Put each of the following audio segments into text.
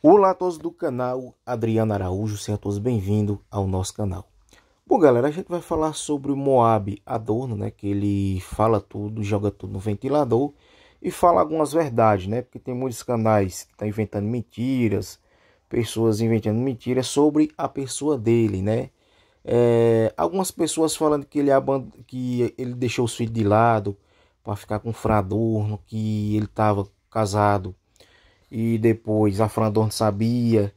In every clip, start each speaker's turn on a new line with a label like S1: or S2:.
S1: Olá a todos do canal Adriano Araújo, sejam todos bem-vindos ao nosso canal. Bom, galera, a gente vai falar sobre o Moab Adorno, né? Que ele fala tudo, joga tudo no ventilador e fala algumas verdades, né? Porque tem muitos canais que estão tá inventando mentiras, pessoas inventando mentiras sobre a pessoa dele, né? É, algumas pessoas falando que ele, aband... que ele deixou os filhos de lado para ficar com o Fradorno, que ele estava casado e depois a Fran Dorn sabia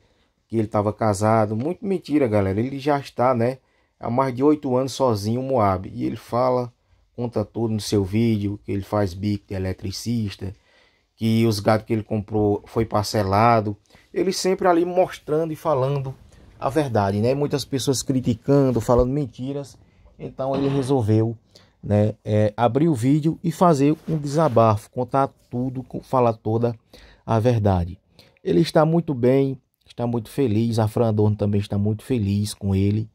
S1: que ele estava casado. Muito mentira, galera. Ele já está, né? Há mais de oito anos sozinho, Moab. E ele fala, conta tudo no seu vídeo, que ele faz bico de eletricista, que os gatos que ele comprou foi parcelado. Ele sempre ali mostrando e falando a verdade, né? Muitas pessoas criticando, falando mentiras. Então ele resolveu né, é, abrir o vídeo e fazer um desabafo, contar tudo, falar toda a a verdade. Ele está muito bem, está muito feliz, a Fran Adorno também está muito feliz com ele,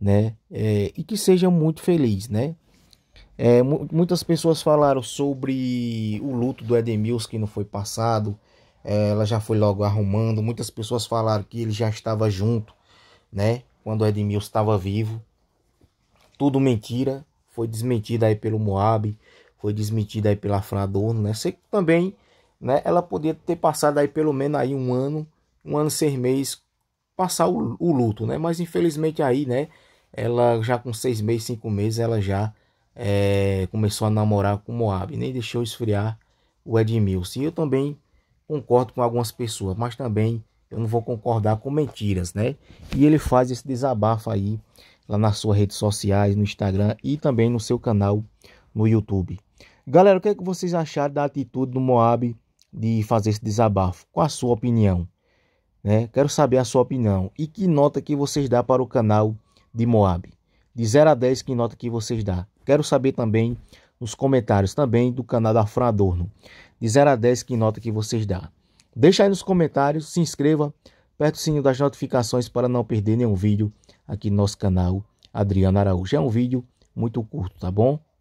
S1: né? É, e que seja muito feliz, né? É, muitas pessoas falaram sobre o luto do Edmilson que não foi passado, é, ela já foi logo arrumando. Muitas pessoas falaram que ele já estava junto, né? Quando o Edmilson estava vivo. Tudo mentira, foi desmentida aí pelo Moab, foi desmentida aí pela Fran Adorno, né? Sei que também né? Ela podia ter passado aí pelo menos aí um ano, um ano seis meses, passar o, o luto, né? Mas infelizmente aí, né? Ela já com seis meses, cinco meses, ela já é, começou a namorar com Moab, nem deixou esfriar o Edmilson. E eu também concordo com algumas pessoas, mas também eu não vou concordar com mentiras, né? E ele faz esse desabafo aí lá nas suas redes sociais, no Instagram e também no seu canal no YouTube. Galera, o que, é que vocês acharam da atitude do Moab de fazer esse desabafo. Qual a sua opinião? Né? Quero saber a sua opinião. E que nota que vocês dão para o canal de Moab? De 0 a 10, que nota que vocês dão? Quero saber também nos comentários também do canal da Fran Adorno. De 0 a 10, que nota que vocês dão? Deixa aí nos comentários, se inscreva, aperta o sininho das notificações para não perder nenhum vídeo aqui no nosso canal Adriano Araújo. É um vídeo muito curto, tá bom?